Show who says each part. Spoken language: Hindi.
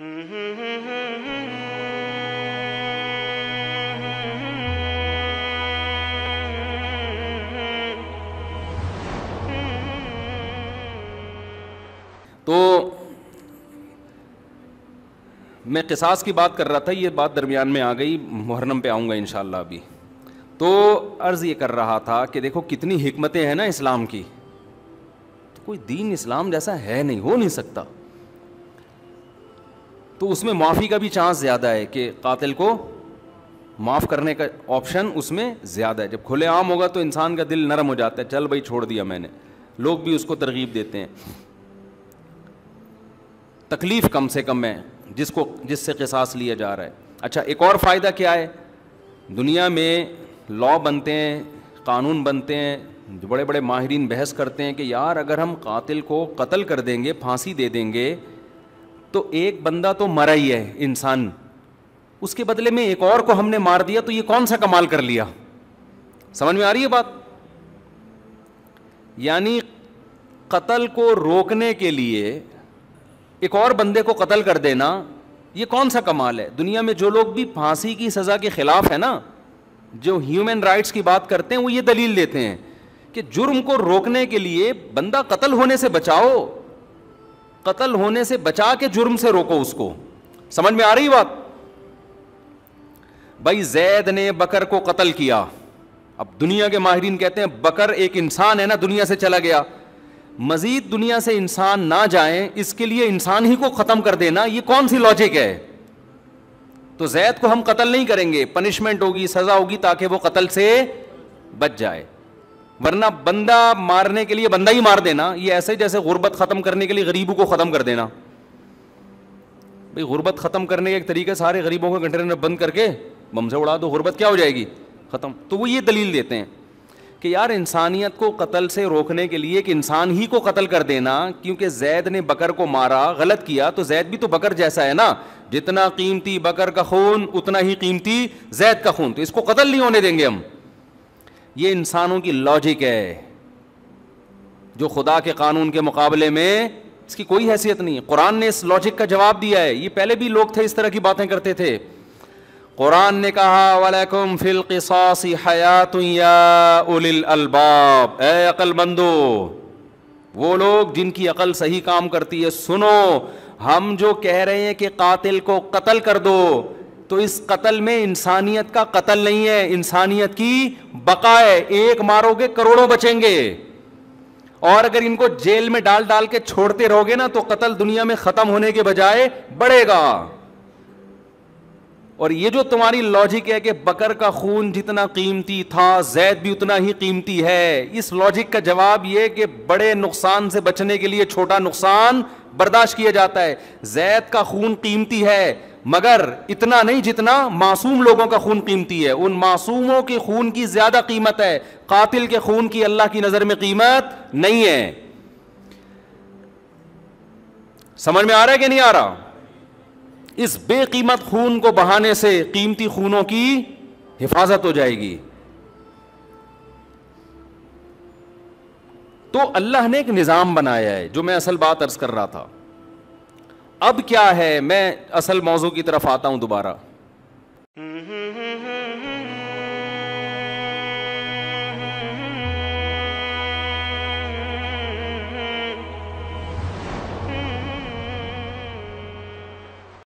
Speaker 1: तो मैं किसास की बात कर रहा था ये बात दरमियान में आ गई मुहर्रम पे आऊंगा इन अभी तो अर्ज़ ये कर रहा था कि देखो कितनी हिकमतें हैं ना इस्लाम की तो कोई दीन इस्लाम जैसा है नहीं हो नहीं सकता तो उसमें माफ़ी का भी चांस ज़्यादा है कि कातिल को माफ़ करने का ऑप्शन उसमें ज़्यादा है जब खुलेआम होगा तो इंसान का दिल नरम हो जाता है चल भाई छोड़ दिया मैंने लोग भी उसको तरगीब देते हैं तकलीफ़ कम से कम है जिसको जिससे किसास लिया जा रहा है अच्छा एक और फ़ायदा क्या है दुनिया में लॉ बनते हैं कानून बनते हैं बड़े बड़े माहरीन बहस करते हैं कि यार अगर हम कतिल को कत्ल कर देंगे फांसी दे देंगे तो एक बंदा तो मरा ही है इंसान उसके बदले में एक और को हमने मार दिया तो ये कौन सा कमाल कर लिया समझ में आ रही है बात यानी कत्ल को रोकने के लिए एक और बंदे को कत्ल कर देना ये कौन सा कमाल है दुनिया में जो लोग भी फांसी की सज़ा के ख़िलाफ़ है ना जो ह्यूमन राइट्स की बात करते हैं वो ये दलील देते हैं कि जुर्म को रोकने के लिए बंदा कत्ल होने से बचाओ कतल होने से बचा के जुर्म से रोको उसको समझ में आ रही बात भाई जैद ने बकर को कतल किया अब दुनिया के माहरीन कहते हैं बकर एक इंसान है ना दुनिया से चला गया मजीद दुनिया से इंसान ना जाए इसके लिए इंसान ही को ख़त्म कर देना यह कौन सी लॉजिक है तो जैद को हम कतल नहीं करेंगे पनिशमेंट होगी सज़ा होगी ताकि वो कतल से बच जाए वरना बंदा मारने के लिए बंदा ही मार देना ये ऐसे जैसे गुर्बत ख़त्म करने के लिए गरीबों को ख़त्म कर देना भाई गुर्बत ख़त्म करने के एक तरीके सारे गरीबों को कंटेनर बंद करके बम से उड़ा दो गुर्बत क्या हो जाएगी ख़त्म तो वो ये दलील देते हैं कि यार इंसानियत को कत्ल से रोकने के लिए कि इंसान ही को कत्ल कर देना क्योंकि जैद ने बकर को मारा गलत किया तो जैद भी तो बकर जैसा है ना जितना कीमती बकर का खून उतना ही कीमती जैद का खून तो इसको कत्ल नहीं होने देंगे हम ये इंसानों की लॉजिक है जो खुदा के कानून के मुकाबले में इसकी कोई हैसियत नहीं है कुरान ने इस लॉजिक का जवाब दिया है ये पहले भी लोग थे इस तरह की बातें करते थे कुरान ने कहा वालेकुम फिल किसासी हयात या उलिल अलबाब ए अकलमंदो वो लोग जिनकी अकल सही काम करती है सुनो हम जो कह रहे हैं कि कातिल को कतल कर दो तो इस कत्ल में इंसानियत का कत्ल नहीं है इंसानियत की बका है एक मारोगे करोड़ों बचेंगे और अगर इनको जेल में डाल डाल के छोड़ते रहोगे ना तो कत्ल दुनिया में खत्म होने के बजाय बढ़ेगा और ये जो तुम्हारी लॉजिक है कि बकर का खून जितना कीमती था जैद भी उतना ही कीमती है इस लॉजिक का जवाब यह कि बड़े नुकसान से बचने के लिए छोटा नुकसान बर्दाश्त किया जाता है जैद का खून कीमती है मगर इतना नहीं जितना मासूम लोगों का खून कीमती है उन मासूमों के खून की ज्यादा कीमत है कातिल के खून की अल्लाह की नजर में कीमत नहीं है समझ में आ रहा है कि नहीं आ रहा इस बेकीमत खून को बहाने से कीमती खूनों की हिफाजत हो जाएगी तो अल्लाह ने एक निज़ाम बनाया है जो मैं असल बात अर्ज कर रहा था अब क्या है मैं असल मौजू की तरफ आता हूं दोबारा हम्म,